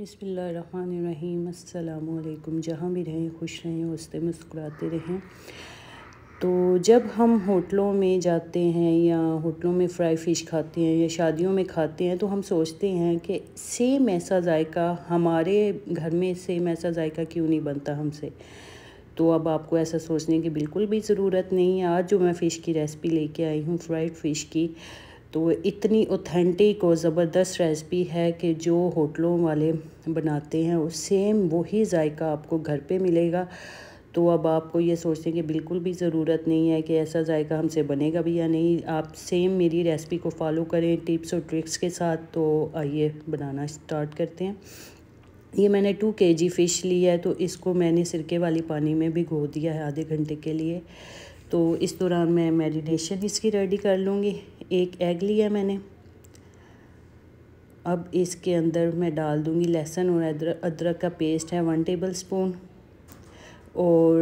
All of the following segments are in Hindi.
बिसमीम अल्लाम जहाँ भी रहें खुश रहें वस्ते मुस्कुराते रहें तो जब हम होटलों में जाते हैं या होटलों में फ्राई फ़िश खाते हैं या शादियों में खाते हैं तो हम सोचते हैं कि सेम ऐसा जायका हमारे घर में सेम ऐसा जायका क्यों नहीं बनता हमसे तो अब आपको ऐसा सोचने की बिल्कुल भी ज़रूरत नहीं है आज जो मैं फ़िश की रेसिपी लेके आई हूँ फ्राइड फ़िश की तो इतनी ओथेंटिक और ज़बरदस्त रेसिपी है कि जो होटलों वाले बनाते हैं वो सेम वही जायका आपको घर पे मिलेगा तो अब आपको ये सोचने की बिल्कुल भी ज़रूरत नहीं है कि ऐसा जायका हमसे बनेगा भी या नहीं आप सेम मेरी रेसिपी को फॉलो करें टिप्स और ट्रिक्स के साथ तो आइए बनाना स्टार्ट करते हैं ये मैंने टू के जी फ़िश ली है तो इसको मैंने सिरके वाली पानी में भिगो दिया है आधे घंटे के लिए तो इस दौरान मैं मैरिनेशन इसकी रेडी कर लूँगी एक एग लिया मैंने अब इसके अंदर मैं डाल दूँगी लहसुन और अदरक अदरक का पेस्ट है वन टेबल स्पून और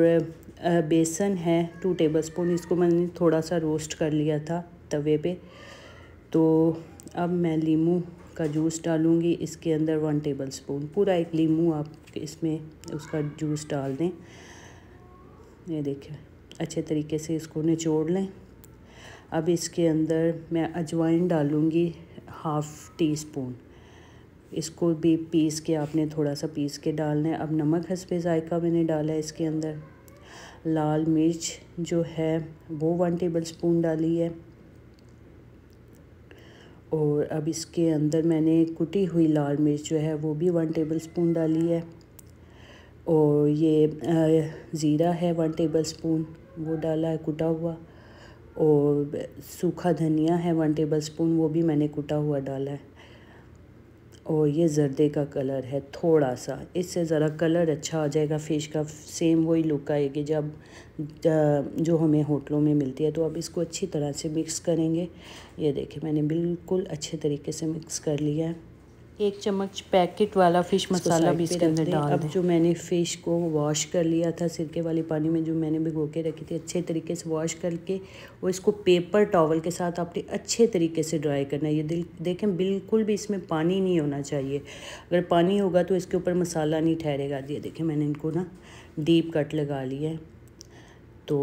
बेसन है टू टेबल स्पून इसको मैंने थोड़ा सा रोस्ट कर लिया था तवे पे तो अब मैं लीमू का जूस डालूँगी इसके अंदर वन टेबल स्पून पूरा एक लीमू आप इसमें उसका जूस डाल दें ये देखिए अच्छे तरीके से इसको निचोड़ लें अब इसके अंदर मैं अजवाइन डालूँगी हाफ़ टी स्पून इसको भी पीस के आपने थोड़ा सा पीस के डालना है अब नमक हंसपे जायका मैंने डाला है इसके अंदर लाल मिर्च जो है वो वन टेबल स्पून डाली है और अब इसके अंदर मैंने कुटी हुई लाल मिर्च जो है वो भी वन टेबल स्पून डाली है और ये ज़ीरा है वन टेबल स्पून वो डाला है कुटा हुआ और सूखा धनिया है वन टेबल स्पून वो भी मैंने कुटा हुआ डाला है और ये जर्दे का कलर है थोड़ा सा इससे ज़रा कलर अच्छा आ जाएगा फ़िश का सेम वही लुक आएगी जब जो हमें होटलों में मिलती है तो अब इसको अच्छी तरह से मिक्स करेंगे ये देखिए मैंने बिल्कुल अच्छे तरीके से मिक्स कर लिया है एक चम्मच पैकेट वाला फ़िश मसाला भी इसके अंदर डाल अब जो मैंने फ़िश को वॉश कर लिया था सिरके वाले पानी में जो मैंने भिगो के रखी थी अच्छे तरीके से वॉश करके और इसको पेपर टॉवल के साथ आपने अच्छे तरीके से ड्राई करना है ये दिल देखें बिल्कुल भी इसमें पानी नहीं होना चाहिए अगर पानी होगा तो इसके ऊपर मसाला नहीं ठहरेगा ये देखें मैंने इनको ना डीप कट लगा लिया है तो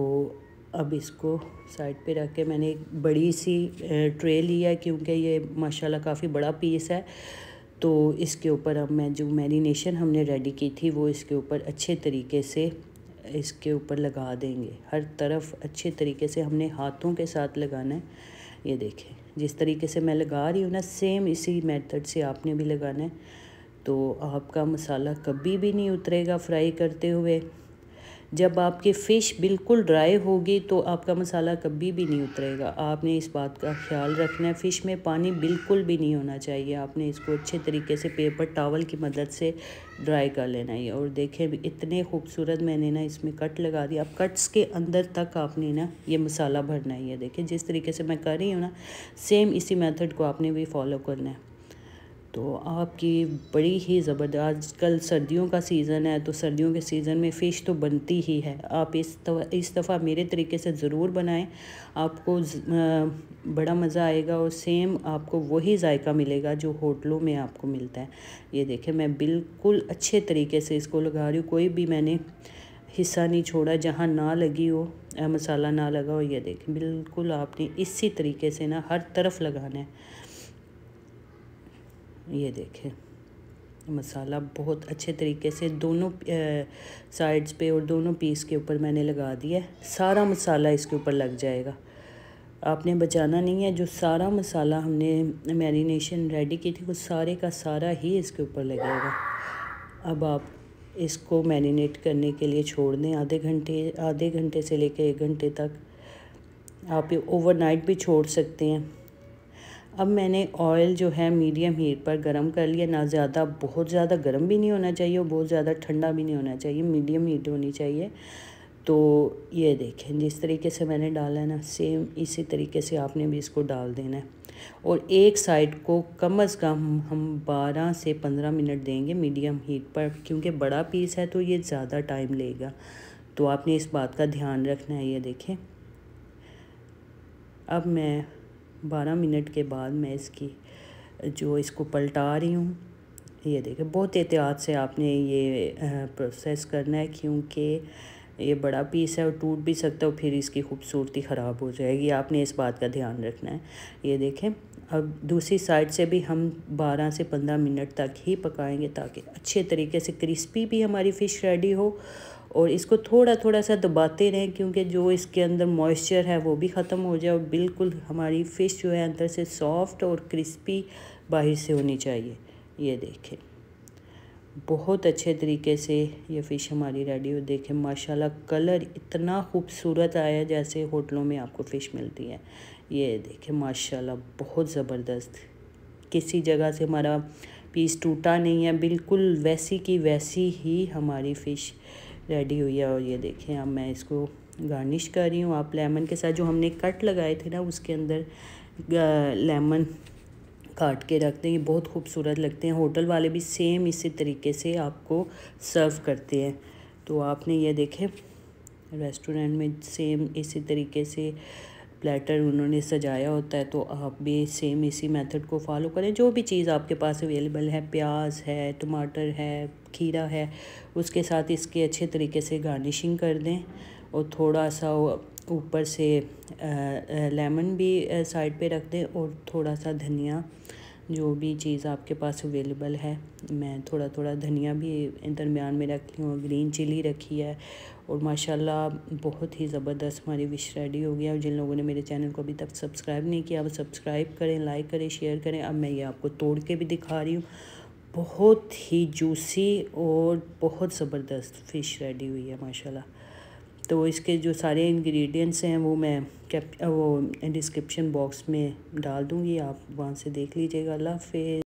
अब इसको साइड पे रख के मैंने एक बड़ी सी ट्रे ली है क्योंकि ये माशाल्लाह काफ़ी बड़ा पीस है तो इसके ऊपर अब मैं जो मैरिनेशन हमने रेडी की थी वो इसके ऊपर अच्छे तरीके से इसके ऊपर लगा देंगे हर तरफ अच्छे तरीके से हमने हाथों के साथ लगाना है ये देखें जिस तरीके से मैं लगा रही हूँ ना सेम इसी मेथड से आपने भी लगाना है तो आपका मसाला कभी भी नहीं उतरेगा फ्राई करते हुए जब आपके फ़िश बिल्कुल ड्राई होगी तो आपका मसाला कभी भी नहीं उतरेगा आपने इस बात का ख्याल रखना है फ़िश में पानी बिल्कुल भी नहीं होना चाहिए आपने इसको अच्छे तरीके से पेपर टावल की मदद से ड्राई कर लेना है और देखें इतने खूबसूरत मैंने ना इसमें कट लगा दिया अब कट्स के अंदर तक आपने ना ये मसाला भरना है देखें जिस तरीके से मैं कर रही हूँ ना सेम इसी मेथड को आपने भी फॉलो करना है तो आपकी बड़ी ही ज़बरदस्त कल सर्दियों का सीज़न है तो सर्दियों के सीज़न में फ़िश तो बनती ही है आप इस तवा, इस दफ़ा मेरे तरीके से ज़रूर बनाएं आपको बड़ा मज़ा आएगा और सेम आपको वही जायका मिलेगा जो होटलों में आपको मिलता है ये देखें मैं बिल्कुल अच्छे तरीके से इसको लगा रही हूँ कोई भी मैंने हिस्सा नहीं छोड़ा जहाँ ना लगी हो मसाला ना लगा हो ये देखें बिल्कुल आपने इसी तरीके से ना हर तरफ लगाना है ये देखें मसाला बहुत अच्छे तरीके से दोनों साइड्स पे और दोनों पीस के ऊपर मैंने लगा दिया है सारा मसाला इसके ऊपर लग जाएगा आपने बचाना नहीं है जो सारा मसाला हमने मैरिनेशन रेडी की थी वो सारे का सारा ही इसके ऊपर लगेगा अब आप इसको मैरिनेट करने के लिए छोड़ दें आधे घंटे आधे घंटे से लेकर एक घंटे तक आप ओवरनाइट भी छोड़ सकते हैं अब मैंने ऑयल जो है मीडियम हीट पर गर्म कर लिया ना ज़्यादा बहुत ज़्यादा गर्म भी नहीं होना चाहिए और बहुत ज़्यादा ठंडा भी नहीं होना चाहिए मीडियम हीट होनी चाहिए तो ये देखें जिस तरीके से मैंने डाला है ना सेम इसी तरीके से आपने भी इसको डाल देना है और एक साइड को कम अज़ कम हम बारह से पंद्रह मिनट देंगे मीडियम हीट पर क्योंकि बड़ा पीस है तो ये ज़्यादा टाइम लेगा तो आपने इस बात का ध्यान रखना है ये देखें अब मैं बारह मिनट के बाद मैं इसकी जो इसको पलटा रही हूँ ये देखें बहुत एहतियात से आपने ये प्रोसेस करना है क्योंकि ये बड़ा पीस है और टूट भी सकता है और फिर इसकी खूबसूरती ख़राब हो जाएगी आपने इस बात का ध्यान रखना है ये देखें अब दूसरी साइड से भी हम 12 से 15 मिनट तक ही पकाएंगे ताकि अच्छे तरीके से क्रिस्पी भी हमारी फ़िश रेडी हो और इसको थोड़ा थोड़ा सा दबाते रहें क्योंकि जो इसके अंदर मॉइस्चर है वो भी ख़त्म हो जाए और बिल्कुल हमारी फ़िश जो है अंदर से सॉफ्ट और क्रिस्पी बाहर से होनी चाहिए ये देखें बहुत अच्छे तरीके से ये फ़िश हमारी रेडी हो देखें माशाल्लाह कलर इतना खूबसूरत आया जैसे होटलों में आपको फ़िश मिलती है ये देखें माशाल्लाह बहुत ज़बरदस्त किसी जगह से हमारा पीस टूटा नहीं है बिल्कुल वैसी की वैसी ही हमारी फ़िश रेडी हुई है और ये देखें अब मैं इसको गार्निश कर रही हूँ आप लेमन के साथ जो हमने कट लगाए थे ना उसके अंदर लेमन काट के रखते हैं ये बहुत खूबसूरत लगते हैं होटल वाले भी सेम इसी तरीके से आपको सर्व करते हैं तो आपने ये देखे रेस्टोरेंट में सेम इसी तरीके से प्लेटर उन्होंने सजाया होता है तो आप भी सेम इसी मेथड को फॉलो करें जो भी चीज़ आपके पास अवेलेबल है प्याज है टमाटर है खीरा है उसके साथ इसके अच्छे तरीके से गार्निशिंग कर दें और थोड़ा सा ऊपर से लेमन भी साइड पे रख दें और थोड़ा सा धनिया जो भी चीज़ आपके पास अवेलेबल है मैं थोड़ा थोड़ा धनिया भी दरमियान में रख ली हूँ ग्रीन चिली रखी है और माशाल्लाह बहुत ही ज़बरदस्त हमारी विश रेडी हो गया और जिन लोगों ने मेरे चैनल को अभी तक सब्सक्राइब नहीं किया वो सब्सक्राइब करें लाइक करें शेयर करें अब मैं ये आपको तोड़ के भी दिखा रही हूँ बहुत ही जूसी और बहुत ज़बरदस्त फ़िश रेडी हुई है माशाल्लाह तो इसके जो सारे इंग्रेडिएंट्स हैं वो मैं कैप वो डिस्क्रिप्शन बॉक्स में डाल दूँगी आप वहाँ से देख लीजिएगा अल्लाह फ़िर